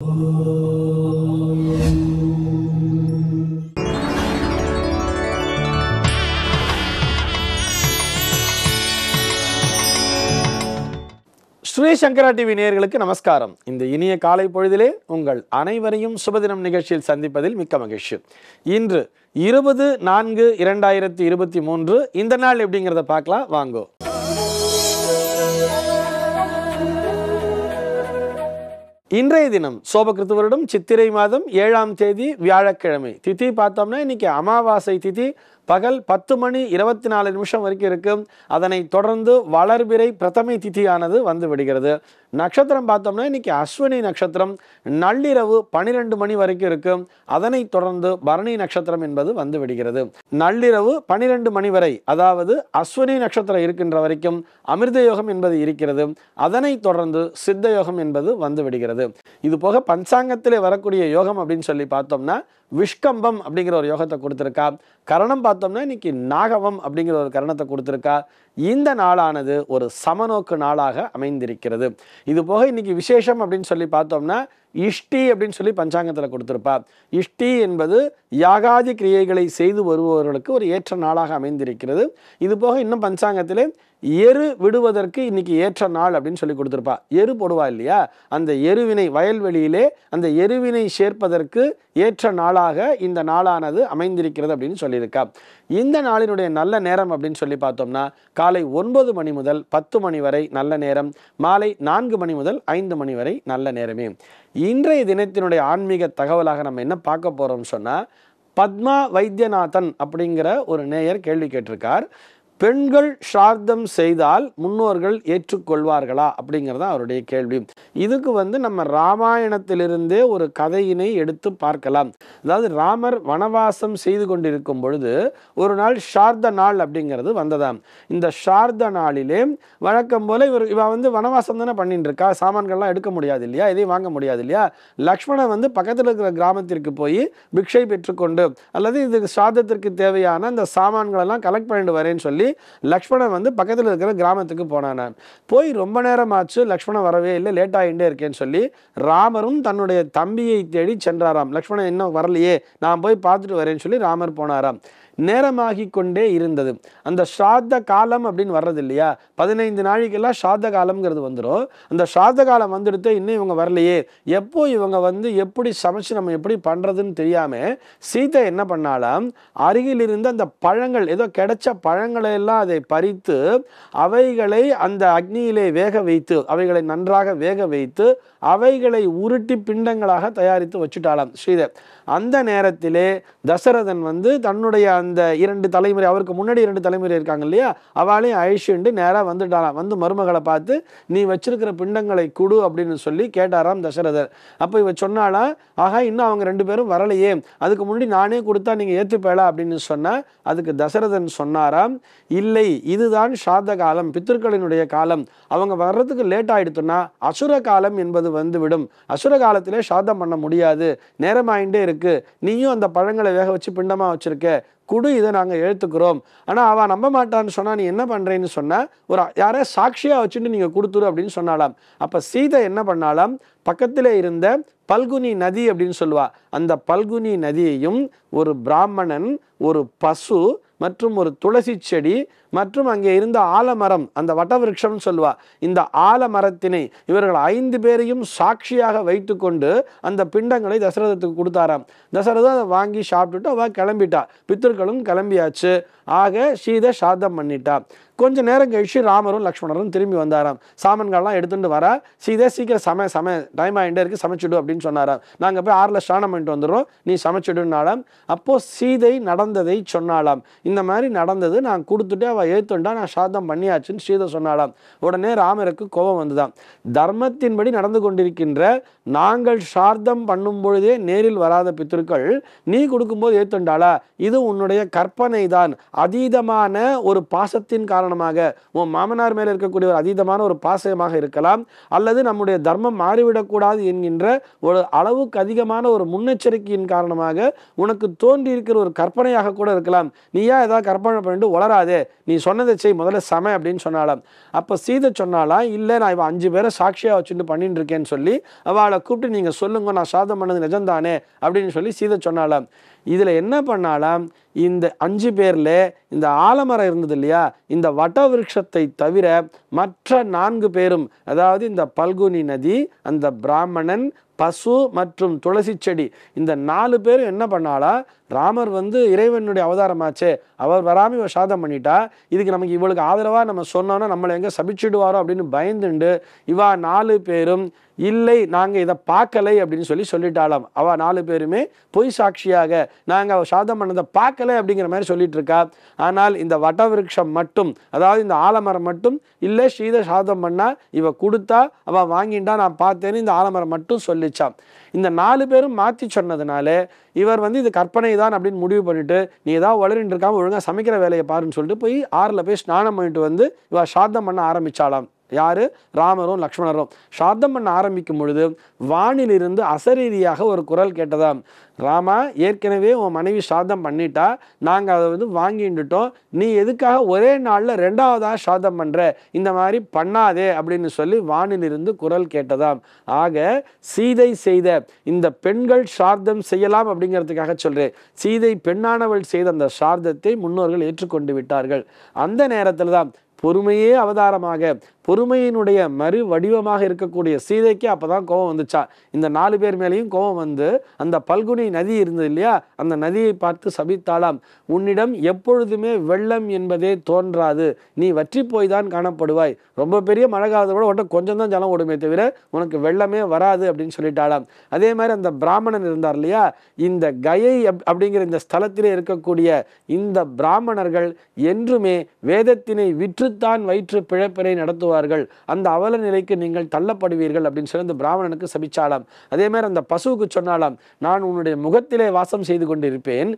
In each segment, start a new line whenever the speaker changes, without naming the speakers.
ஸ்ரீ சங்கரா TV நேயர்களுக்கு நமஸ்காரம் இந்த இனிய காலை பொழுதிலே உங்கள் அனைவரையும் சுபதினம் நிகழ்ச்சியில் சந்திப்பதில் மிக்க மகிழ்ச்சி இன்று இருபது நான்கு இரண்டாயிரத்தி இருபத்தி மூன்று இந்த நாள் எப்படிங்கிறத பார்க்கலாம் வாங்கோ இன்றைய தினம் சோபகிருத்து வருடம் சித்திரை மாதம் ஏழாம் தேதி வியாழக்கிழமை திதி பார்த்தோம்னா இன்னைக்கு அமாவாசை திதி பகல் பத்து மணி இருபத்தி நாலு நிமிஷம் வரைக்கும் இருக்கும் அதனை தொடர்ந்து வளர்பிறை பிரதமை திதியானது வந்து விடுகிறது நட்சத்திரம் பார்த்தோம்னா இன்னைக்கு அஸ்வினி நட்சத்திரம் நள்ளிரவு பனிரெண்டு மணி வரைக்கும் இருக்கும் அதனை தொடர்ந்து பரணி நட்சத்திரம் என்பது வந்து விடுகிறது நள்ளிரவு பனிரெண்டு மணி வரை அதாவது அஸ்வினி நட்சத்திரம் இருக்கின்ற வரைக்கும் அமிர்த யோகம் என்பது இருக்கிறது அதனை தொடர்ந்து சித்த யோகம் என்பது வந்து விடுகிறது இது போக பஞ்சாங்கத்திலே வரக்கூடிய யோகம் அப்படின்னு சொல்லி பார்த்தோம்னா விஷ்கம்பம் அப்படிங்கிற ஒரு யோகத்தை கொடுத்துருக்கா கரணம் பார்த்து பார்த்தோம்னா இன்றைக்கி நாகவம் அப்படிங்கிற ஒரு கரணத்தை கொடுத்துருக்கா இந்த நாளானது ஒரு சமநோக்கு நாளாக அமைந்திருக்கிறது இது போக இன்னைக்கு விசேஷம் அப்படின்னு சொல்லி பார்த்தோம்னா இஷ்டி அப்படின்னு சொல்லி பஞ்சாங்கத்தில் கொடுத்துருப்பா இஷ்டி என்பது யாகாதி கிரியைகளை செய்து வருபவர்களுக்கு ஒரு ஏற்ற நாளாக அமைந்திருக்கிறது இது போக இன்னும் பஞ்சாங்கத்திலே எரு விடுவதற்கு இன்னைக்கு ஏற்ற நாள் அப்படின்னு சொல்லி கொடுத்துருப்பா எரு போடுவா இல்லையா அந்த எருவினை வயல்வெளியிலே அந்த எருவினை சேர்ப்பதற்கு ஏற்ற நாளாக இந்த நாளானது அமைந்திருக்கிறது அப்படின்னு சொல்லியிருக்கா இந்த நாளினுடைய நல்ல நேரம் அப்படின்னு சொல்லி பார்த்தோம்னா காலை ஒன்பது மணி முதல் பத்து மணி வரை நல்ல நேரம் மாலை நான்கு மணி முதல் ஐந்து மணி வரை நல்ல நேரமே இன்றைய தினத்தினுடைய ஆன்மீக தகவலாக நம்ம என்ன பார்க்க போகிறோம்னு சொன்னால் பத்மா வைத்தியநாதன் அப்படிங்கிற ஒரு நேயர் கேள்வி கேட்டிருக்கார் பெண்கள் ஷார்த்தம் செய்தால் முன்னோர்கள் ஏற்றுக்கொள்வார்களா அப்படிங்கிறது அவருடைய கேள்வி இதுக்கு வந்து நம்ம ராமாயணத்திலிருந்தே ஒரு கதையினை எடுத்து பார்க்கலாம் அதாவது ராமர் வனவாசம் செய்து கொண்டிருக்கும் பொழுது ஒரு நாள் ஷார்த நாள் அப்படிங்கிறது வந்ததாம் இந்த ஷார்த நாளிலே வழக்கம் போல இவர் இவ வந்து வனவாசம் தானே பண்ணிட்டு இருக்கா சாமான்கள்லாம் எடுக்க முடியாது இல்லையா எதையும் வாங்க முடியாது இல்லையா லக்ஷ்மணன் வந்து பக்கத்தில் இருக்கிற கிராமத்திற்கு போய் பிக்ஷை பெற்றுக்கொண்டு அல்லது இதுக்கு சார்த்தத்திற்கு தேவையான அந்த சாமான்களெல்லாம் கலெக்ட் பண்ணிட்டு வரேன்னு சொல்லி சொல்லி லக்ஷ்மணன் வந்து பக்கத்தில் இருக்கிற கிராமத்துக்கு போனான் போய் ரொம்ப நேரம் ஆச்சு லக்ஷ்மணன் வரவே இல்லை லேட் ஆகிட்டே இருக்கேன்னு சொல்லி ராமரும் தன்னுடைய தம்பியை தேடி சென்றாராம் லக்ஷ்மணன் இன்னும் வரலையே நான் போய் பார்த்துட்டு வரேன்னு சொல்லி ராமர் போனாராம் நேரமாகி கொண்டே இருந்தது அந்த ஸ்ராத்த காலம் அப்படின்னு வர்றது இல்லையா பதினைந்து நாளைக்கெல்லாம் ஸ்ராத்த காலம்ங்கிறது வந்துடும் அந்த ஸ்ராத்த காலம் வந்துடுத்து இன்னும் இவங்க வரலையே எப்போ இவங்க வந்து எப்படி சமைச்சு நம்ம எப்படி பண்ணுறதுன்னு தெரியாமல் சீதை என்ன பண்ணாலும் அருகில் இருந்த அந்த பழங்கள் ஏதோ கிடைச்ச பழங்களை எல்லாம் அதை பறித்து அவைகளை அந்த அக்னியிலே வேக வைத்து அவைகளை நன்றாக வேக வைத்து அவைகளை உருட்டி பிண்டங்களாக தயாரித்து வச்சுட்டாளாம் ஸ்ரீதர் அந்த நேரத்திலே தசரதன் வந்து தன்னுடைய அந்த இரண்டு தலைமுறை அவருக்கு முன்னாடி இரண்டு தலைமுறை இருக்காங்க இல்லையா அவளையும் அழிச்சுண்டு நேராக வந்துட்டாலாம் வந்து மருமகளை பார்த்து நீ வச்சிருக்கிற பிண்டங்களை குடு அப்படின்னு சொல்லி கேட்டாராம் தசரதர் அப்போ இவ சொன்னாலாம் ஆகா இன்னும் அவங்க ரெண்டு பேரும் வரலையே அதுக்கு முன்னாடி நானே கொடுத்தா நீங்கள் ஏற்றுப்பேளா அப்படின்னு சொன்னால் அதுக்கு தசரதன் சொன்னாராம் இல்லை இதுதான் சாத காலம் பித்திருக்களினுடைய காலம் அவங்க வர்றதுக்கு லேட் ஆகிடுத்துன்னா அசுர காலம் என்பது அது வந்து விடும் அசுர காலத்திலே சாதம் பண்ண முடியாது நேரமாயிண்டே இருக்கு நீயும் அந்த பழங்களை வேக வச்சு பிண்டமாக வச்சுருக்க குடு இதை நாங்கள் எழுத்துக்கிறோம் ஆனால் அவள் நம்ப மாட்டான்னு சொன்னால் நீ என்ன பண்ணுறேன்னு சொன்ன ஒரு யாரே சாட்சியாக வச்சுட்டு நீங்கள் கொடுத்துரு அப்படின்னு சொன்னாலாம் அப்போ சீதை என்ன பண்ணாலாம் பக்கத்தில் இருந்த பல்குனி நதி அப்படின்னு சொல்லுவா அந்த பல்குனி நதியையும் ஒரு பிராமணன் ஒரு பசு மற்றும் ஒரு துளசி செடி மற்றும் அங்கே இருந்த ஆலமரம் அந்த வட்டவிருட்சம்னு சொல்வா இந்த ஆலமரத்தினை இவர்கள் ஐந்து பேரையும் சாட்சியாக வைத்துக்கொண்டு அந்த பிண்டங்களை தசரதத்துக்கு கொடுத்தாராம் தசரதம் அதை வாங்கி சாப்பிட்டுட்டு அவள் கிளம்பிட்டா பித்தர்களும் கிளம்பியாச்சு ஆக சீதை சாதம் பண்ணிட்டா கொஞ்சம் நேரம் கழிச்சு ராமரும் லக்ஷ்மணரும் திரும்பி வந்தாராம் சாமன்கள்லாம் எடுத்துகிட்டு வர சீதே சீக்கிரம் சமய சம டைம் ஆகிட்டே இருக்குது சமைச்சிடு அப்படின்னு சொன்னாராம் நாங்கள் போய் ஆறில் ஸ்நானம் பண்ணிட்டு வந்துடுறோம் நீ சமைச்சிடுனாலாம் அப்போது சீதை நடந்ததை சொன்னாலாம் இந்த மாதிரி நடந்தது நான் கொடுத்துட்டு அவள் ஏற்றுண்டா நான் சாதம் பண்ணியாச்சுன்னு சீதை சொன்னாலாம் உடனே ராமருக்கு கோபம் வந்துதான் தர்மத்தின்படி நடந்து கொண்டிருக்கின்ற நாங்கள் சார்த்தம் பண்ணும் பொழுதே நேரில் வராத பித்திருக்கள் நீ கொடுக்கும்போது ஏற்றுண்டாளா இது உன்னுடைய கற்பனை தான் அதீதமான ஒரு பாசத்தின் காரணம் காரணமாக உன் மாமனார் மேலே இருக்கக்கூடிய ஒரு அதீதமான ஒரு பாசயமாக இருக்கலாம் அல்லது நம்முடைய தர்மம் மாறிவிடக்கூடாது என்கின்ற ஒரு அளவுக்கு அதிகமான ஒரு முன்னெச்சரிக்கையின் காரணமாக உனக்கு தோன்றி இருக்கிற ஒரு கற்பனையாக கூட இருக்கலாம் நீயா ஏதாவது கற்பனை பண்ணிட்டு வளராதே நீ சொன்னதை செய் முதல்ல சமை அப்படின்னு சொன்னாலாம் அப்போ சீதை சொன்னாலாம் இல்லை நான் இவன் அஞ்சு பேரை சாட்சியாக வச்சுட்டு பண்ணிட்டு இருக்கேன்னு சொல்லி அவளை கூப்பிட்டு நீங்கள் சொல்லுங்க நான் சாதம் பண்ணது நிஜம்தானே அப்படின்னு சொல்லி சீதை சொன்னாலாம் இதில் என்ன பண்ணாலாம் இந்த அஞ்சு பேரில் இந்த ஆலமரம் இருந்தது இல்லையா இந்த வட்டவிருஷத்தை தவிர மற்ற நான்கு பேரும் அதாவது இந்த பல்குனி நதி அந்த பிராமணன் பசு மற்றும் துளசி செடி இந்த நாலு பேரும் என்ன பண்ணாலும் ராமர் வந்து இறைவனுடைய அவதாரமாச்சே அவர் வராமல் இவர் சாதம் பண்ணிட்டா இதுக்கு நமக்கு இவளுக்கு ஆதரவாக நம்ம சொன்னோன்னா நம்மளை எங்கே சபிச்சுடுவாரோ அப்படின்னு பயந்துண்டு இவா நாலு பேரும் இல்லை நாங்கள் இதை பார்க்கலை அப்படின்னு சொல்லி சொல்லிட்டாலாம் அவள் நாலு பேருமே பொய் சாட்சியாக நாங்கள் அவள் சாதம் பண்ணதை பார்க்கலை அப்படிங்கிற மாதிரி சொல்லிட்டு இருக்கா ஆனால் இந்த வட்டவிருட்சம் மட்டும் அதாவது இந்த ஆலமரம் மட்டும் இல்லை ஸ்ரீத சாதம் பண்ணா இவ கொடுத்தா அவள் வாங்கிட்டா நான் பார்த்தேன்னு இந்த ஆலமரம் மட்டும் சொல்லிச்சான் இந்த நாலு பேரும் மாற்றி சொன்னதுனால இவர் வந்து இது கற்பனை தான் அப்படின்னு முடிவு பண்ணிட்டு நீ ஏதாவது வளரின்னு இருக்காமல் ஒழுங்காக சமைக்கிற வேலையை பாருன்னு சொல்லிட்டு போய் ஆறில் போய் ஸ்நானம் பண்ணிட்டு வந்து இவா சாத்தம் பண்ண ஆரம்பிச்சாலாம் யார் ராமரும் லக்ஷ்மணரும் சாத்தம் பண்ண ஆரம்பிக்கும் பொழுது வானிலிருந்து அசரீதியாக ஒரு குரல் கேட்டதாம் ராமா ஏற்கனவே உன் மனைவி சாதம் பண்ணிட்டா நாங்கள் அதை வந்து வாங்கிட்டுட்டோம் நீ எதுக்காக ஒரே நாளில் ரெண்டாவதாக சாதம் பண்ணுற இந்த மாதிரி பண்ணாதே அப்படின்னு சொல்லி வானிலிருந்து குரல் கேட்டதாம் ஆக சீதை செய்த இந்த பெண்கள் சார்தம் செய்யலாம் அப்படிங்கிறதுக்காக சொல்கிறேன் சீதை பெண்ணானவள் செய்த அந்த சார்தத்தை முன்னோர்கள் ஏற்றுக்கொண்டு விட்டார்கள் அந்த நேரத்தில் தான் பொறுமையே அவதாரமாக பொறுமையினுடைய மறு வடிவமாக இருக்கக்கூடிய சீதைக்கு அப்போ தான் கோபம் வந்துச்சா இந்த நாலு பேர் மேலேயும் கோபம் வந்து அந்த பல்குனி நதி இருந்தது இல்லையா அந்த நதியை பார்த்து சபித்தாளாம் உன்னிடம் எப்பொழுதுமே வெள்ளம் என்பதே தோன்றாது நீ வற்றி போய் தான் காணப்படுவாய் ரொம்ப பெரிய மழை காலத்தை கூட ஒட்ட கொஞ்சம் தான் ஜலம் ஓடுமே தவிர உனக்கு வெள்ளமே வராது அப்படின்னு சொல்லிட்டாளாம் அதே மாதிரி அந்த பிராமணன் இருந்தார் இல்லையா இந்த கயை அப்படிங்கிற இந்த ஸ்தலத்திலே இருக்கக்கூடிய இந்த பிராமணர்கள் என்றுமே வேதத்தினை விற்றுத்தான் வயிற்று பிழைப்பினை நடத்துவார் ஆவார்கள் அந்த அவல நிலைக்கு நீங்கள் தள்ளப்படுவீர்கள் அப்படின்னு சொல்லி அந்த பிராமணனுக்கு சபிச்சாலாம் அதே மாதிரி அந்த பசுவுக்கு சொன்னாலாம் நான் உன்னுடைய முகத்திலே வாசம் செய்து கொண்டிருப்பேன்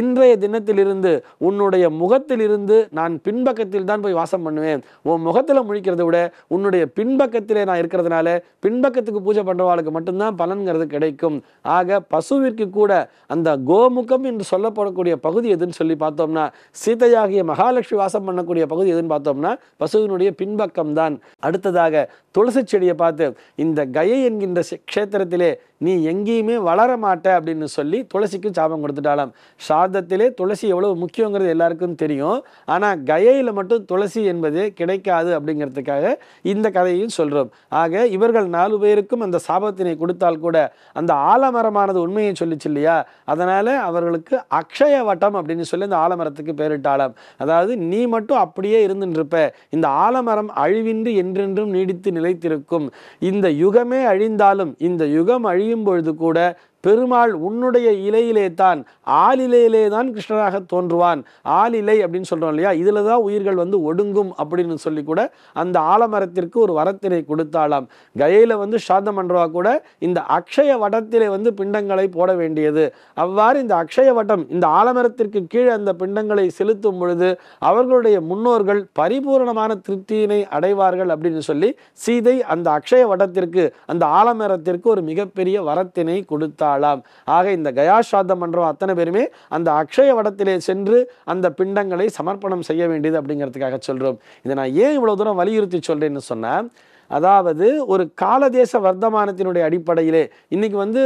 இன்றைய தினத்திலிருந்து உன்னுடைய முகத்திலிருந்து நான் பின்பக்கத்தில் தான் போய் வாசம் பண்ணுவேன் உன் முகத்தில் முழிக்கிறத விட உன்னுடைய பின்பக்கத்திலே நான் இருக்கிறதுனால பின்பக்கத்துக்கு பூஜை பண்ணுறவாளுக்கு மட்டும்தான் பலன்கிறது கிடைக்கும் ஆக பசுவிற்கு கூட அந்த கோமுகம் என்று சொல்லப்படக்கூடிய பகுதி எதுன்னு சொல்லி பார்த்தோம்னா சீதையாகிய மகாலட்சுமி வாசம் பண்ணக்கூடிய பகுதி எதுன்னு பார்த்தோம்னா பசுவினுடைய பின்பக்கம் தான் அடுத்ததாக துளசி செடியை பார்த்து இந்த கயை என்கின்ற க்ஷேத்திரத்திலே நீ எங்கேயுமே வளர மாட்ட அப்படின்னு சொல்லி துளசிக்கும் சாபம் கொடுத்துட்டாலாம் சாதத்திலே துளசி எவ்வளோ முக்கியங்கிறது எல்லாருக்கும் தெரியும் ஆனால் கயையில் மட்டும் துளசி என்பது கிடைக்காது அப்படிங்கிறதுக்காக இந்த கதையும் சொல்கிறோம் ஆக இவர்கள் நாலு பேருக்கும் அந்த சாபத்தினை கொடுத்தால் கூட அந்த ஆலமரமானது உண்மையை சொல்லிச்சு இல்லையா அதனால் அவர்களுக்கு அக்ஷய வட்டம் அப்படின்னு சொல்லி அந்த ஆலமரத்துக்கு பேரிட்டாலாம் அதாவது நீ மட்டும் அப்படியே இருந்துட்டு இருப்ப இந்த ஆலமரம் அழிவின்றி என்றென்றும் நீடித்து நிலை நிலைத்திருக்கும் இந்த யுகமே அழிந்தாலும் இந்த யுகம் அழியும் பொழுது கூட பெருமாள் உன்னுடைய இலையிலே தான் ஆளிலையிலே தான் கிருஷ்ணராக தோன்றுவான் ஆளிலை அப்படின்னு சொல்கிறோம் இல்லையா இதில் தான் உயிர்கள் வந்து ஒடுங்கும் அப்படின்னு சொல்லி கூட அந்த ஆலமரத்திற்கு ஒரு வரத்தினை கொடுத்தாலாம் கயையில் வந்து சாந்த மன்றவா கூட இந்த அக்ஷய வடத்திலே வந்து பிண்டங்களை போட வேண்டியது அவ்வாறு இந்த அக்ஷய வட்டம் இந்த ஆலமரத்திற்கு கீழே அந்த பிண்டங்களை செலுத்தும் பொழுது அவர்களுடைய முன்னோர்கள் பரிபூர்ணமான திருப்தியினை அடைவார்கள் அப்படின்னு சொல்லி சீதை அந்த அக்ஷய வடத்திற்கு அந்த ஆலமரத்திற்கு ஒரு மிகப்பெரிய வரத்தினை கொடுத்தாள் வாழாம் ஆக இந்த கயா மன்றம் அத்தனை பேருமே அந்த அக்ஷய வடத்திலே சென்று அந்த பிண்டங்களை சமர்ப்பணம் செய்ய வேண்டியது அப்படிங்கிறதுக்காக சொல்கிறோம் இதை நான் ஏன் இவ்வளோ தூரம் வலியுறுத்தி சொல்கிறேன்னு சொன்னால் அதாவது ஒரு காலதேச வர்த்தமானத்தினுடைய அடிப்படையிலே இன்றைக்கி வந்து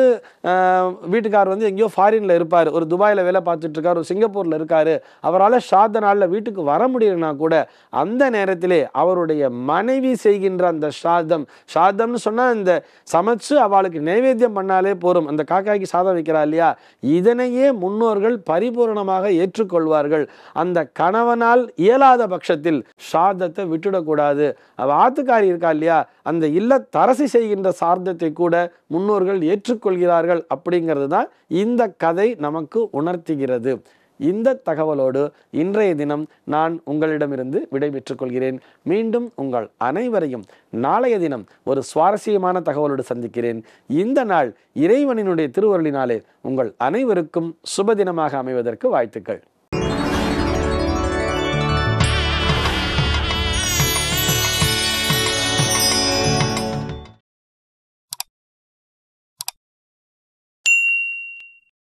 வீட்டுக்கார் வந்து எங்கேயோ ஃபாரினில் இருப்பார் ஒரு துபாயில் வேலை பார்த்துட்ருக்கார் ஒரு சிங்கப்பூரில் இருக்கார் அவரால் ஷார்த நாளில் வீட்டுக்கு வர முடியலன்னா கூட அந்த நேரத்திலே அவருடைய மனைவி செய்கின்ற அந்த ஷாதம் ஷாதம்னு சொன்னால் இந்த சமைச்சு அவளுக்கு நைவேத்தியம் பண்ணாலே போரும் அந்த காக்காய்க்கு சாதம் வைக்கிறா இல்லையா இதனையே முன்னோர்கள் பரிபூர்ணமாக ஏற்றுக்கொள்வார்கள் அந்த கணவனால் இயலாத பட்சத்தில் ஷாதத்தை விட்டுடக்கூடாது அவள் ஆத்துக்காரி இருக்கா இல்லையா இல்லையா அந்த இல்லத்தரசி செய்கின்ற சார்ந்தத்தை கூட முன்னோர்கள் ஏற்றுக்கொள்கிறார்கள் அப்படிங்கிறது தான் இந்த கதை நமக்கு உணர்த்துகிறது இந்த தகவலோடு இன்றைய தினம் நான் உங்களிடமிருந்து விடைபெற்றுக் கொள்கிறேன் மீண்டும் உங்கள் அனைவரையும் நாளைய தினம் ஒரு சுவாரஸ்யமான தகவலோடு சந்திக்கிறேன் இந்த நாள் இறைவனினுடைய திருவருளினாலே உங்கள் அனைவருக்கும் சுபதினமாக அமைவதற்கு வாழ்த்துக்கள்